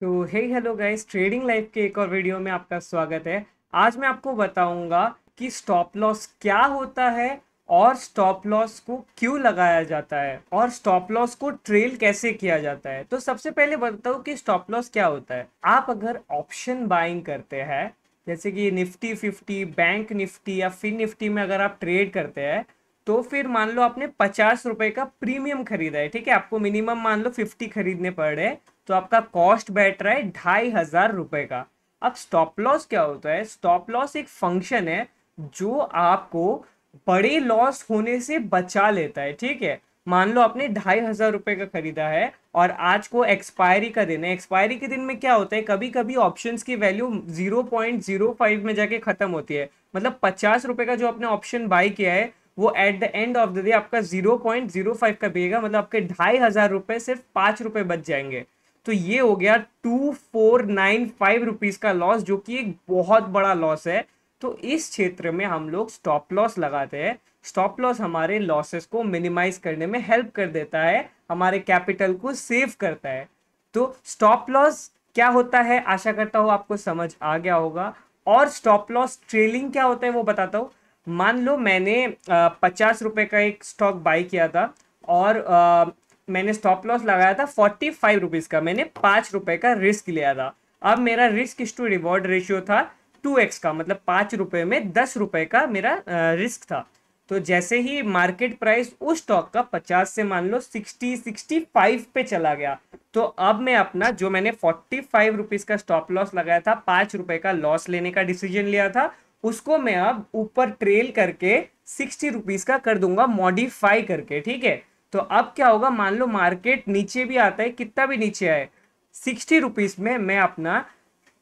तो hey hello guys trading life के एक और वीडियो में आपका स्वागत है आज मैं आपको बताऊंगा कि स्टॉप लॉस क्या होता है और स्टॉप लॉस को क्यों लगाया जाता है और स्टॉप लॉस को ट्रेल कैसे किया जाता है तो सबसे पहले बताऊँ कि स्टॉप लॉस क्या होता है आप अगर ऑप्शन बाइंग करते हैं जैसे कि निफ्टी फिफ्टी बैंक निफ्टी या फिर निफ्टी में अगर आप ट्रेड करते हैं तो फिर मान लो आपने पचास रुपए का प्रीमियम खरीदा है ठीक है आपको मिनिमम मान लो फिफ्टी खरीदने पड़ रहे तो आपका कॉस्ट बैठ रहा है ढाई हजार रुपए का अब स्टॉप लॉस क्या होता है स्टॉप लॉस एक फंक्शन है जो आपको बड़े लॉस होने से बचा लेता है ठीक है मान लो आपने ढाई हजार रुपए का खरीदा है और आज को एक्सपायरी का दिन है एक्सपायरी के दिन में क्या होता है कभी कभी ऑप्शन की value zero point zero five में जाके खत्म होती है मतलब पचास रुपए का जो आपने ऑप्शन बाई किया है वो at the end of the day आपका जीरो पॉइंट जीरो फाइव का बिकेगा मतलब आपके ढाई हजार रुपए सिर्फ पांच रुपए बच जाएंगे तो ये हो गया two four nine five rupees का लॉस जो कि एक बहुत बड़ा लॉस है तो इस क्षेत्र में हम लोग स्टॉप लॉस लगाते हैं स्टॉप लॉस हमारे लॉसेस को मिनिमाइज करने में हेल्प कर देता है हमारे कैपिटल को सेव करता है तो स्टॉप लॉस क्या होता है आशा करता हूँ आपको समझ आ गया होगा और स्टॉप लॉस ट्रेलिंग क्या होता है वो बताता हूँ मान लो मैंने पचास रुपये का एक स्टॉक बाई किया था और मैंने स्टॉप लॉस लगाया था फोर्टी फाइव रुपीज़ का मैंने पांच रुपए का रिस्क लिया था अब मेरा रिस्क टू रिवॉर्ड रेशियो था टू एक्स का मतलब पांच रुपए में दस रुपए का मेरा रिस्क था तो जैसे ही मार्केट प्राइस उस स्टॉक का पचास से मान लो सिक्सटी फाइव पे चला गया तो अब मैं अपना जो मैंने फोर्टी फाइव रुपीज का स्टॉप लॉस लगाया था पाँच रुपए का लॉस लेने का डिसीजन लिया था उसको मैं अब ऊपर ट्रेल करके सिक्सटी रुपीज़ का कर दूंगा मॉडिफाई करके ठीक है तो अब क्या होगा मान लो मार्केट नीचे भी आता है कितना भी नीचे आए सिक्सटी रुपीज में मैं अपना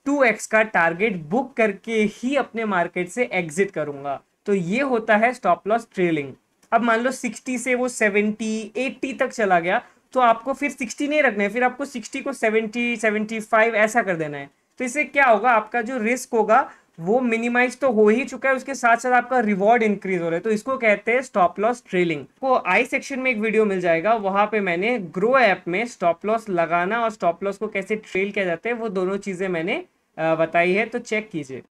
टू एक्स का टारगेट बुक करके ही अपने मार्केट से एग्जिट करूंगा तो ये होता है स्टॉप लॉस ट्रेलिंग अब मान लो सिक्सटी से वो सेवेंटी एट्टी तक चला गया तो आपको फिर सिक्सटी नहीं रखना है फिर आपको सिक्सटी को सेवेंटी सेवेंटी फाइव ऐसा कर देना है तो इससे क्या होगा आपका जो रिस्क होगा वो मिनिमाइज तो हो ही चुका है उसके साथ साथ आपका रिवॉर्ड इंक्रीज हो रहा है तो इसको कहते हैं स्टॉप लॉस ट्रेलिंग को आई सेक्शन में एक वीडियो मिल जाएगा वहां पे मैंने ग्रो ऐप में स्टॉप लॉस लगाना और स्टॉप लॉस को कैसे ट्रेल किया जाता है वो दोनों चीजें मैंने बताई है तो चेक कीजिए